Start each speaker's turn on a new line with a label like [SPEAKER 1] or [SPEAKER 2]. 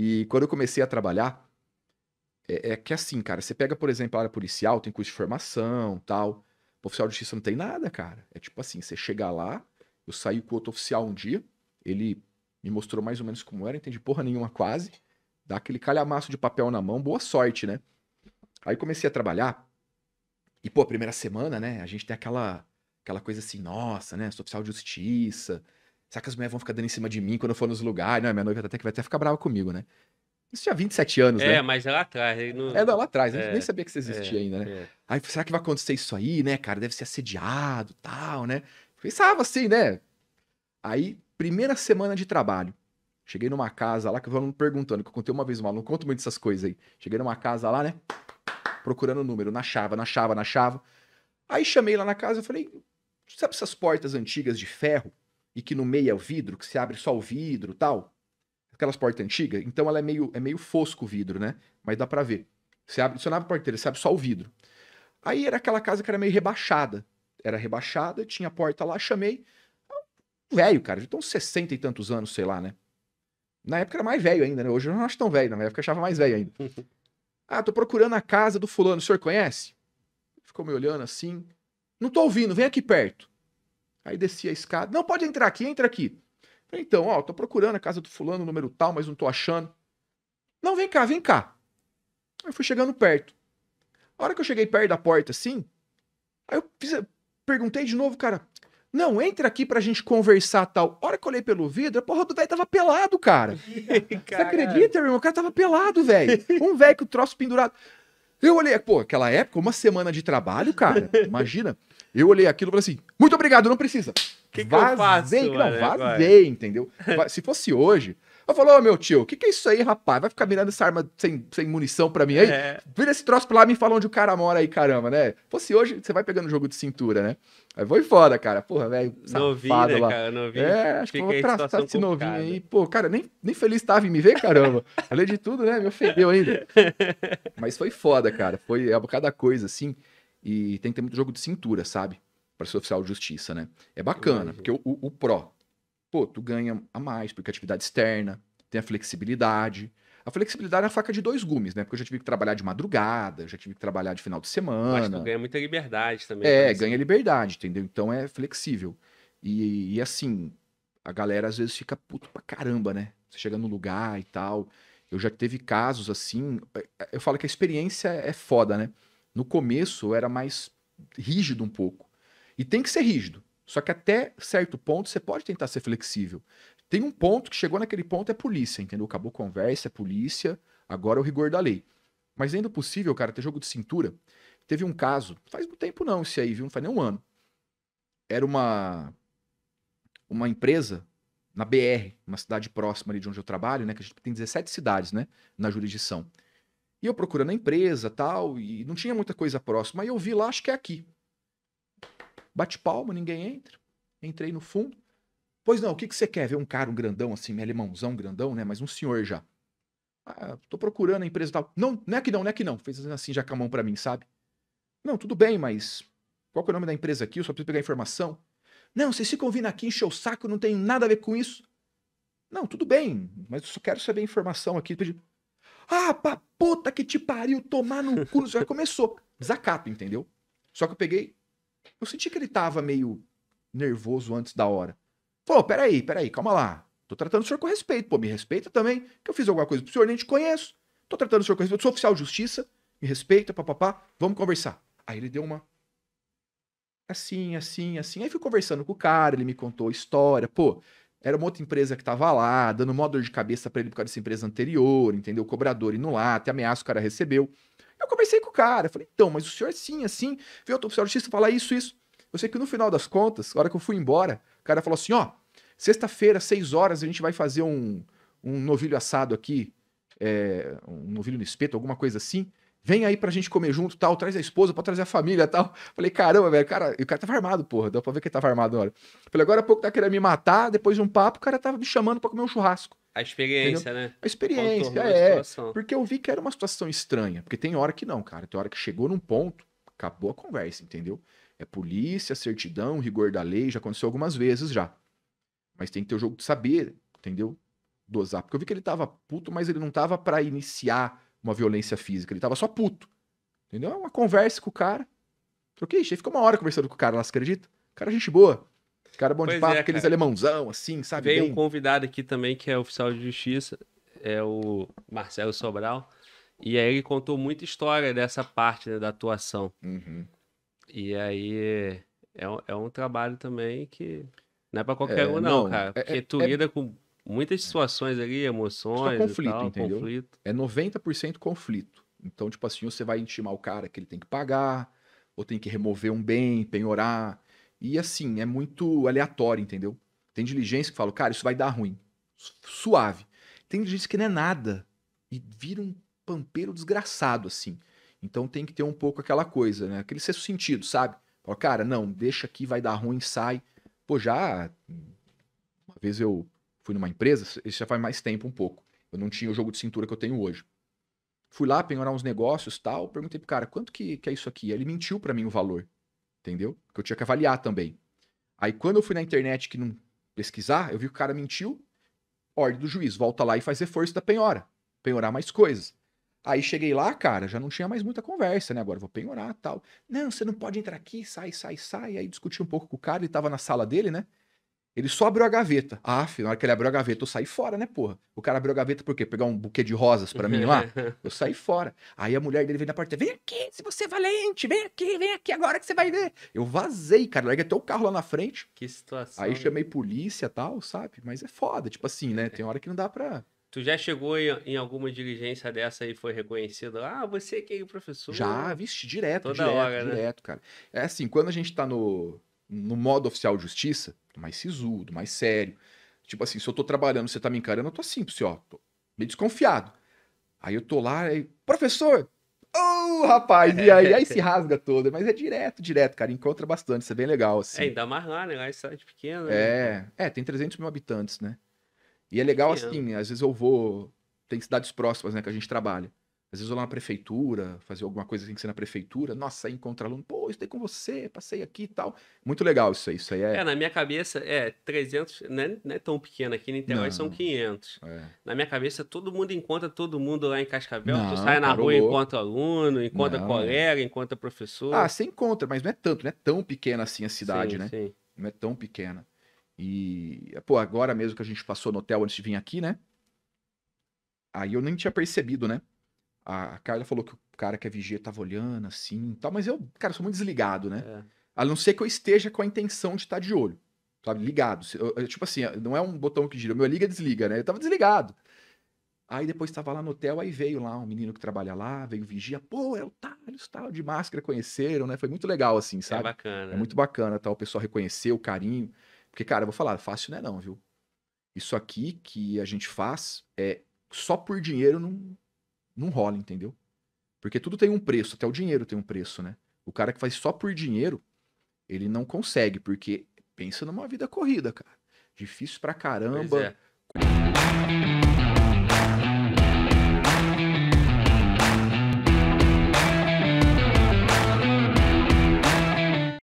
[SPEAKER 1] E quando eu comecei a trabalhar, é, é, que assim, cara, você pega, por exemplo, a área policial, tem curso de formação tal. O oficial de justiça não tem nada, cara. É tipo assim, você chega lá, eu saí com outro oficial um dia, ele me mostrou mais ou menos como era, entendi porra nenhuma quase. Dá aquele calhamaço de papel na mão, boa sorte, né? Aí comecei a trabalhar. E, pô, primeira semana, né? A gente tem aquela, aquela coisa assim, nossa, né? Sou oficial de justiça, Será que as mulheres vão ficar dando em cima de mim quando eu for nos lugares? Não, minha noiva até que vai até ficar brava comigo, né? Isso tinha 27 anos, é, né? É,
[SPEAKER 2] mas é lá atrás. Não... É, não, lá atrás. Né? É, nem sabia que isso existia é, ainda, né? É.
[SPEAKER 1] Aí, será que vai acontecer isso aí, né, cara? Deve ser assediado tal, né? Pensava assim, né? Aí, primeira semana de trabalho. Cheguei numa casa lá, que eu aluno perguntando, que eu contei uma vez mal, não conto muito essas coisas aí. Cheguei numa casa lá, né? Procurando o número, na chave, na chave, na chave. Aí chamei lá na casa, eu falei, sabe essas portas antigas de ferro? e que no meio é o vidro, que se abre só o vidro tal. Aquelas portas antigas, então ela é meio, é meio fosco o vidro, né? Mas dá pra ver. Você abre, você não abre a porta você abre só o vidro. Aí era aquela casa que era meio rebaixada. Era rebaixada, tinha a porta lá, chamei. É velho, cara, de uns 60 e tantos anos, sei lá, né? Na época era mais velho ainda, né? Hoje eu não acho tão velho, na época eu achava mais velho ainda. ah, tô procurando a casa do fulano, o senhor conhece? Ficou me olhando assim. Não tô ouvindo, vem aqui perto. Aí desci a escada. Não, pode entrar aqui, entra aqui. Falei, então, ó, tô procurando a casa do fulano, número tal, mas não tô achando. Não, vem cá, vem cá. Aí fui chegando perto. A hora que eu cheguei perto da porta, assim, aí eu fiz, perguntei de novo, cara. Não, entra aqui pra gente conversar tal. A hora que eu olhei pelo vidro, a porra do velho tava pelado, cara. Você acredita, irmão? O cara tava pelado, velho. Um velho com o troço pendurado. Eu olhei, pô, aquela época, uma semana de trabalho, cara. Imagina. Eu olhei aquilo e falei assim: muito obrigado, não precisa. Que que vazei, eu faço, não, mano, vazei, vai. entendeu? Se fosse hoje, eu falou ô oh, meu tio, o que, que é isso aí, rapaz? Vai ficar mirando essa arma sem, sem munição pra mim aí? É. Vira esse troço pra lá e me fala onde o cara mora aí, caramba, né? Fosse hoje, você vai pegando jogo de cintura, né? Aí foi foda, cara. Porra, velho. Novinho, né, lá. cara? Novinho. É, acho que, que eu vou é traçar esse novinho aí. Pô, cara, nem, nem feliz tava em me ver, caramba. Além de tudo, né? Me ofendeu ainda. Mas foi foda, cara. Foi a cada coisa, assim. E tem que ter muito jogo de cintura, sabe? Para ser oficial de justiça, né? É bacana, porque o, o, o pró, pô, tu ganha a mais, porque a atividade externa, tem a flexibilidade. A flexibilidade é a faca de dois gumes, né? Porque eu já tive que trabalhar de madrugada, já tive que trabalhar de final de semana. Mas tu
[SPEAKER 2] ganha muita liberdade também. É, ganha
[SPEAKER 1] liberdade, entendeu? Então é flexível. E, e, assim, a galera às vezes fica puto pra caramba, né? Você chega no lugar e tal. Eu já teve casos assim. É, é, eu falo que a experiência é foda, né? No começo eu era mais rígido um pouco. E tem que ser rígido. Só que até certo ponto você pode tentar ser flexível. Tem um ponto que chegou naquele ponto é polícia, entendeu? Acabou conversa, é polícia, agora é o rigor da lei. Mas ainda possível, cara, ter jogo de cintura. Teve um caso, faz muito tempo não esse aí, viu? Não faz nem um ano. Era uma uma empresa na BR, uma cidade próxima ali de onde eu trabalho, né? Que a gente tem 17 cidades, né? Na jurisdição. E eu procurando a empresa tal, e não tinha muita coisa próxima. Aí eu vi lá, acho que é aqui. Bate palma, ninguém entra. Entrei no fundo. Pois não, o que, que você quer? Ver um cara, um grandão assim, meu alemãozão, grandão, né? Mas um senhor já. Ah, tô procurando a empresa tal. Não, não é que não, não é que não. Fez assim já com a mão pra mim, sabe? Não, tudo bem, mas qual que é o nome da empresa aqui? Eu só preciso pegar informação. Não, vocês ficam vindo aqui encheu o saco, não tem nada a ver com isso. Não, tudo bem, mas eu só quero saber a informação aqui. Pedir... Ah, pra puta que te pariu, tomar no cu, já Começou. Desacato, entendeu? Só que eu peguei. Eu senti que ele tava meio nervoso antes da hora. Falou, peraí, peraí, calma lá. Tô tratando o senhor com respeito. Pô, me respeita também, que eu fiz alguma coisa pro senhor, nem te conheço. Tô tratando o senhor com respeito, sou oficial de justiça, me respeita, papapá, vamos conversar. Aí ele deu uma. Assim, assim, assim. Aí fui conversando com o cara, ele me contou a história. Pô, era uma outra empresa que estava lá, dando mó dor de cabeça para ele por causa dessa empresa anterior, entendeu? O cobrador indo lá, até ameaça o cara recebeu. Eu conversei com o cara, falei, então, mas o senhor é assim, assim, viu? O senhor justiça falar isso, isso. Eu sei que no final das contas, na hora que eu fui embora, o cara falou assim, ó, sexta-feira, seis horas, a gente vai fazer um, um novilho assado aqui, é, um novilho no espeto, alguma coisa assim. Vem aí pra gente comer junto, tal, traz a esposa, pode trazer a família, tal. Falei, caramba, velho, cara, e o cara tava armado, porra, dá pra ver que ele tava armado na hora. Falei, agora há pouco tá querendo me matar, depois de um papo, o cara tava me chamando pra comer um churrasco.
[SPEAKER 2] A experiência, entendeu? né? A experiência, é. é. A
[SPEAKER 1] porque eu vi que era uma situação estranha, porque tem hora que não, cara, tem hora que chegou num ponto, acabou a conversa, entendeu? É polícia, certidão, rigor da lei, já aconteceu algumas vezes já. Mas tem que ter o jogo de saber, entendeu? Dosar. Porque eu vi que ele tava puto, mas ele não tava para iniciar uma violência física, ele tava só puto. Entendeu? Uma conversa com o cara. Troquei, chefe, ficou uma hora conversando com o cara lá, você acredita? Cara, é gente boa. Cara é bom pois de papo, é, aqueles alemãozão, assim, sabe? Veio bem. um
[SPEAKER 2] convidado aqui também que é oficial de justiça, é o Marcelo Sobral. E aí ele contou muita história dessa parte né, da atuação. Uhum. E aí é, é um trabalho também que não é pra é, qualquer é, um, não, não, cara. Porque é, tu lida com muitas situações ali, emoções. Só conflito, tal, entendeu? Conflito.
[SPEAKER 1] É 90% conflito. Então, tipo assim, você vai intimar o cara que ele tem que pagar, ou tem que remover um bem, penhorar. E assim, é muito aleatório, entendeu? Tem diligência que fala, cara, isso vai dar ruim. Suave. Tem diligência que não é nada. E vira um pampeiro desgraçado, assim. Então tem que ter um pouco aquela coisa, né? Aquele sexto sentido, sabe? Fala, cara, não, deixa aqui, vai dar ruim, sai. Pô, já. Uma vez eu fui numa empresa, isso já faz mais tempo um pouco. Eu não tinha o jogo de cintura que eu tenho hoje. Fui lá penhorar uns negócios tal, perguntei pro cara, quanto que, que é isso aqui? Ele mentiu para mim o valor, entendeu? Que eu tinha que avaliar também. Aí quando eu fui na internet que não pesquisar, eu vi que o cara mentiu, ordem do juiz, volta lá e faz reforço da penhora, penhorar mais coisas. Aí cheguei lá, cara, já não tinha mais muita conversa, né? Agora vou penhorar tal. Não, você não pode entrar aqui, sai, sai, sai. Aí discuti um pouco com o cara, ele tava na sala dele, né? Ele só abriu a gaveta. Ah, filho, na hora que ele abriu a gaveta, eu saí fora, né, porra? O cara abriu a gaveta por quê? Pegar um buquê de rosas para mim lá? Eu saí fora. Aí a mulher dele veio na porta, vem aqui, se você é valente, vem aqui, vem aqui, agora que você vai ver. Eu vazei, cara, larguei até o carro lá na frente. Que situação. Aí né? chamei polícia e tal, sabe? Mas é foda, tipo assim, né? Tem hora que não dá
[SPEAKER 2] pra... Tu já chegou em, em, alguma diligência dessa e foi reconhecido? Ah, você que é professor? Já, vixe, direto, Toda direto, hora, né? direto, né?
[SPEAKER 1] cara. É assim, quando a gente tá no, no modo oficial de justiça, mais sisudo, mais sério. Tipo assim, se eu tô trabalhando, você tá me encarando, eu tô assim, ó, tô meio desconfiado. Aí eu tô lá, aí, professor!
[SPEAKER 2] Oh, rapaz! E aí, aí se
[SPEAKER 1] rasga todo. Mas é direto, direto, cara. Encontra bastante, isso é bem legal, assim. É, ainda
[SPEAKER 2] mais lá, né? Lá é cidade pequena. Né? É,
[SPEAKER 1] é, tem 300 mil habitantes, né? E é legal, pequeno. assim, às vezes eu vou... Tem cidades próximas, né, que a gente trabalha. Às vezes eu lá na prefeitura, fazer alguma coisa tem assim que ser na prefeitura. Nossa, aí encontra aluno, pô, estudei com você, passei aqui e tal. Muito legal isso aí, isso aí é... É,
[SPEAKER 2] na minha cabeça, é, 300, não é, não é tão pequeno aqui, na Niterói são 500. É. Na minha cabeça, todo mundo encontra todo mundo lá em Cascavel. Não, tu sai na rua, e encontra aluno, encontra não. colega, encontra professor. Ah, você
[SPEAKER 1] encontra, mas não é tanto, não é tão pequena assim a cidade, sim, né? Sim. Não é tão pequena. E, pô, agora mesmo que a gente passou no hotel antes de vir aqui, né? Aí eu nem tinha percebido, né? A Carla falou que o cara que é vigia tava olhando assim e tal, mas eu, cara, sou muito desligado, né? É. A não ser que eu esteja com a intenção de estar de olho, sabe? Ligado. Eu, eu, tipo assim, eh, não é um botão que gira, meu liga desliga, né? Eu tava desligado. Aí depois tava lá no hotel, aí veio lá um menino que trabalha lá, veio vigia, pô, é o Thales, tal, de máscara, conheceram, né? Foi muito legal, assim, é sabe? É bacana. É muito bacana, tal, o pessoal reconheceu o carinho. Porque, cara, eu vou falar, fácil não é não, viu? Isso aqui que a gente faz é só por dinheiro não, não rola, entendeu? Porque tudo tem um preço, até o dinheiro tem um preço, né? O cara que faz só por dinheiro, ele não consegue, porque pensa numa vida corrida, cara. Difícil pra caramba. Pois é.